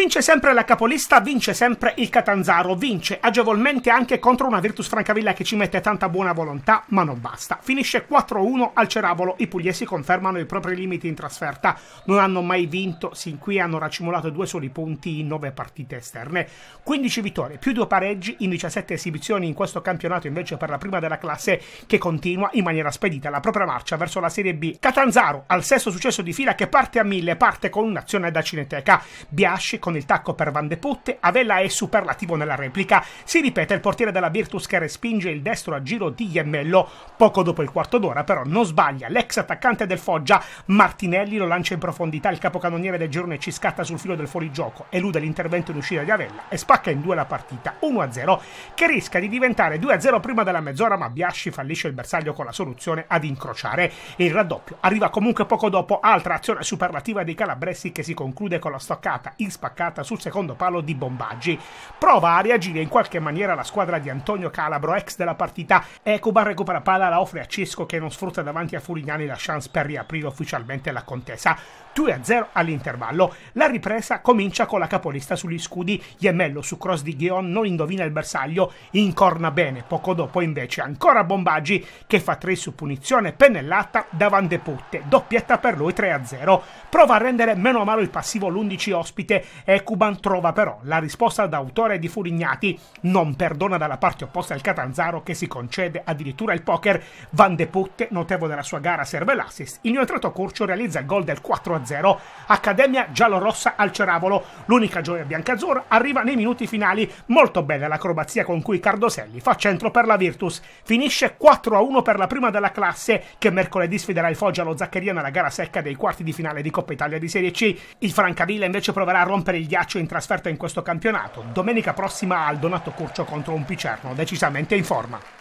Vince sempre la capolista, vince sempre il Catanzaro, vince agevolmente anche contro una Virtus Francavilla che ci mette tanta buona volontà, ma non basta. Finisce 4-1 al Ceravolo, i pugliesi confermano i propri limiti in trasferta, non hanno mai vinto, sin qui hanno racimolato due soli punti in nove partite esterne. 15 vittorie, più due pareggi in 17 esibizioni in questo campionato invece per la prima della classe che continua in maniera spedita la propria marcia verso la Serie B. Catanzaro al sesto successo di fila che parte a mille, parte con un'azione da Cineteca. Biasci con con il tacco per Van de Putte, Avella è superlativo nella replica. Si ripete il portiere della Virtus che respinge il destro a giro di Iemmello. Poco dopo il quarto d'ora però non sbaglia, l'ex attaccante del Foggia Martinelli lo lancia in profondità, il capocannoniere del girone ci scatta sul filo del fuorigioco, elude l'intervento in uscita di Avella e spacca in due la partita 1-0 che rischia di diventare 2-0 prima della mezz'ora ma Biasci fallisce il bersaglio con la soluzione ad incrociare. Il raddoppio arriva comunque poco dopo, altra azione superlativa dei calabressi che si conclude con la stoccata in spaccata attaccata sul secondo palo di Bombaggi. Prova a reagire in qualche maniera la squadra di Antonio Calabro, ex della partita. Ecuban recupera palla, la offre a Cesco che non sfrutta davanti a Furignani la chance per riaprire ufficialmente la contesa. 2-0 all'intervallo. La ripresa comincia con la capolista sugli scudi. Iemello su cross di Ghion non indovina il bersaglio, incorna bene. Poco dopo invece ancora Bombaggi che fa 3 su punizione pennellata da Putte. Doppietta per lui 3-0. Prova a rendere meno amaro il passivo l'11 ospite Ecuban trova però la risposta da autore di Furignati, non perdona dalla parte opposta al Catanzaro che si concede addirittura il poker. Van de Putte, notevole della sua gara, serve l'assist. Inoltrato a Curcio realizza il gol del 4-0. Accademia giallorossa al Ceravolo. L'unica gioia biancazzurra arriva nei minuti finali. Molto bella l'acrobazia con cui Cardoselli fa centro per la Virtus. Finisce 4-1 per la prima della classe che mercoledì sfiderà il Foggia allo Zaccheria nella gara secca dei quarti di finale di Coppa Italia di Serie C. Il Francavilla invece proverà a rompere il ghiaccio in trasferta in questo campionato. Domenica prossima al Donato Curcio contro un Picerno, decisamente in forma.